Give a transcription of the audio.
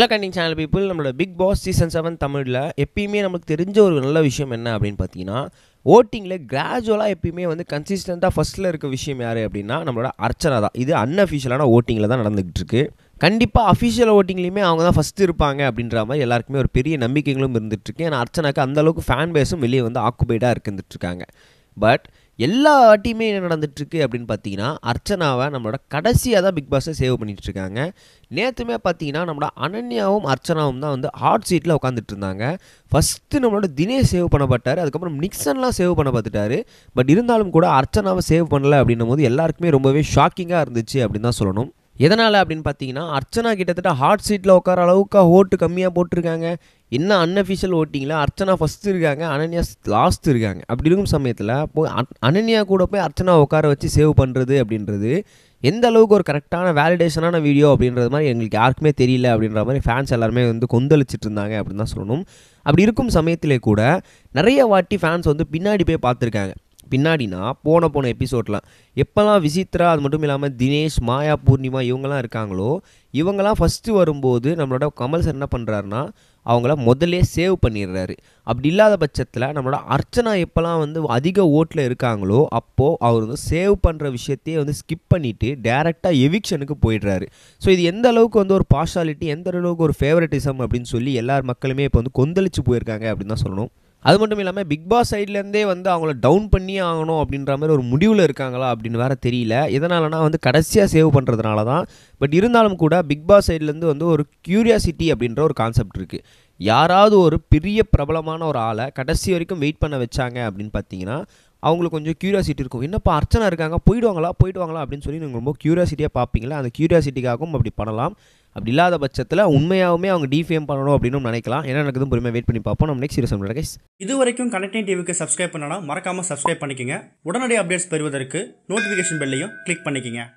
hello கண்டிங் channel people நம்மளோட Bigg Boss season seven தமிழில் எப்பயுமே நமக்கு தெரிஞ்ச ஒரு நல்ல விஷயம் என்ன அப்படின்னு பார்த்தீங்கன்னா ஓட்டிங்கில் கிராஜுவலாக எப்பயுமே வந்து கன்சிஸ்டண்ட்டாக ஃபஸ்ட்டில் இருக்க விஷயம் யார் அப்படின்னா நம்மளோட அர்ச்சனா தான் இது அன்அஃபிஷியலான ஓட்டிங்கில் தான் நடந்துகிட்டு இருக்கு கண்டிப்பாக அஃபிஷியல் ஓட்டிங்லேயுமே அவங்க தான் ஃபஸ்ட்டு இருப்பாங்க அப்படின்ற மாதிரி எல்லாருக்குமே ஒரு பெரிய நம்பிக்கைகளும் இருந்துகிட்ருக்கு ஏன்னா அர்ச்சனாக்கு அந்தளவுக்கு ஃபேன் பேஸும் வெளியே வந்து ஆக்குபைடாக இருக்காங்க பட் எல்லா வாட்டியுமே என்ன நடந்துட்டுருக்கு அப்படின்னு பார்த்தீங்கன்னா அர்ச்சனாவை நம்மளோட கடைசியாக தான் பிக் பாஸை சேவ் பண்ணிகிட்ருக்காங்க நேற்றுமே பார்த்தீங்கன்னா நம்மளோட அனன்யாவும் அர்ச்சனாவும் தான் வந்து ஹாட் சீட்டில் உட்காந்துட்டு இருந்தாங்க ஃபஸ்ட்டு நம்மளோட தினே சேவ் பண்ணப்பட்டார் அதுக்கப்புறம் நிக்சன்லாம் சேவ் பண்ண பார்த்துட்டாரு பட் இருந்தாலும் கூட அர்ச்சனாவை சேவ் பண்ணலை அப்படின்னும் போது எல்லாருக்குமே ரொம்பவே ஷாக்கிங்காக இருந்துச்சு அப்படின்னு தான் சொல்லணும் எதனால் அப்படின்னு பார்த்தீங்கன்னா அர்ச்சனா கிட்டத்தட்ட ஹாட் சீட்டில் உட்கார அளவுக்கு ஓட்டு கம்மியாக போட்டிருக்காங்க என்ன அன்அஃபிஷியல் ஓட்டிங்கில் அர்ச்சனா ஃபஸ்ட்டு இருக்காங்க அனன்யா லாஸ்ட் இருக்காங்க அப்படி இருக்கும் சமயத்தில் போய் அனன்யா கூட போய் அர்ச்சனா உட்கார வச்சு சேவ் பண்ணுறது அப்படின்றது எந்த அளவுக்கு ஒரு கரெக்டான வேலிடேஷனான வீடியோ அப்படின்றது மாதிரி எங்களுக்கு யாருக்குமே தெரியல அப்படின்ற மாதிரி ஃபேன்ஸ் எல்லாருமே வந்து கொந்தளிச்சுட்டு இருந்தாங்க அப்படின்னு தான் சொல்லணும் அப்படி இருக்கும் சமயத்திலே கூட நிறைய வாட்டி ஃபேன்ஸ் வந்து பின்னாடி போய் பார்த்துருக்காங்க பின்னாடினா போன போன எபிசோட்லாம் எப்போல்லாம் விசித்ரா அது மட்டும் இல்லாமல் தினேஷ் மாயா பூர்ணிமா இவங்கெல்லாம் இருக்காங்களோ இவங்கெல்லாம் ஃபஸ்ட்டு வரும்போது நம்மளோட கமல் சார் என்ன பண்ணுறாருனா அவங்கள முதல்ல சேவ் பண்ணிடுறாரு அப்படி இல்லாத பட்சத்தில் நம்மளோட அர்ச்சனா எப்போல்லாம் வந்து அதிக ஓட்டில் இருக்காங்களோ அப்போது அவர் வந்து சேவ் பண்ணுற விஷயத்தையே வந்து ஸ்கிப் பண்ணிவிட்டு டேரெக்டாக எவிக்ஷனுக்கு போயிடுறாரு ஸோ இது எந்த அளவுக்கு வந்து ஒரு பார்ஷாலிட்டி எந்த அளவுக்கு ஒரு ஃபேவரட்டிசம் அப்படின்னு சொல்லி எல்லார் மக்களுமே இப்போ வந்து கொந்தளிச்சு போயிருக்காங்க அப்படின்னு தான் சொல்லணும் அது மட்டும் இல்லாமல் பிக் பாஸ் சைட்லேருந்தே வந்து அவங்கள டவுன் பண்ணி ஆகணும் அப்படின்ற மாதிரி ஒரு முடிவில் இருக்காங்களா அப்படின்னு வேற தெரியல இதனால்னா வந்து கடைசியாக சேவ் பண்ணுறதுனால தான் பட் இருந்தாலும் கூட பிக் பாஸ் சைட்லேருந்து வந்து ஒரு க்யூரியாசிட்டி அப்படின்ற ஒரு கான்செப்ட் இருக்குது யாராவது ஒரு பெரிய பிரபலமான ஒரு ஆளை கடைசி வரைக்கும் வெயிட் பண்ண வச்சாங்க அப்படின்னு பார்த்தீங்கன்னா அவங்களுக்கு கொஞ்சம் க்யூரியாசிட்டி இருக்கும் என்னப்பா அர்ச்சனை இருக்காங்க போயிடுவாங்களா போயிடுவாங்களா அப்படின்னு சொல்லி நீங்கள் ரொம்ப க்யூரியாசிட்டியாக பார்ப்பீங்களா அந்த க்யூரியாசிட்டிக்காகவும் அப்படி பண்ணலாம் அப்படி இல்லாத பட்சத்தில் உண்மையாகவுமே அவங்க டிஃபேம் பண்ணணும் அப்படின்னு நினைக்கலாம் ஏன்னா எனக்கு எதுவும் பொறுமையாக வெயிட் பண்ணி பார்ப்போம் நம்ம நெக்ஸ்ட் சீரியஸ் கைஸ் இது வரைக்கும் கனெக்டிங் டிவிக்கு சப்ஸ்கிரைப் பண்ணலாம் மறக்காமல் சப்ஸ்கிரைப் பண்ணிக்கோங்க உடனடி அப்டேட்ஸ் பெறுவதற்கு நோட்டிஃபிகேஷன் பெல்லையும் கிளிக் பண்ணிக்கோங்க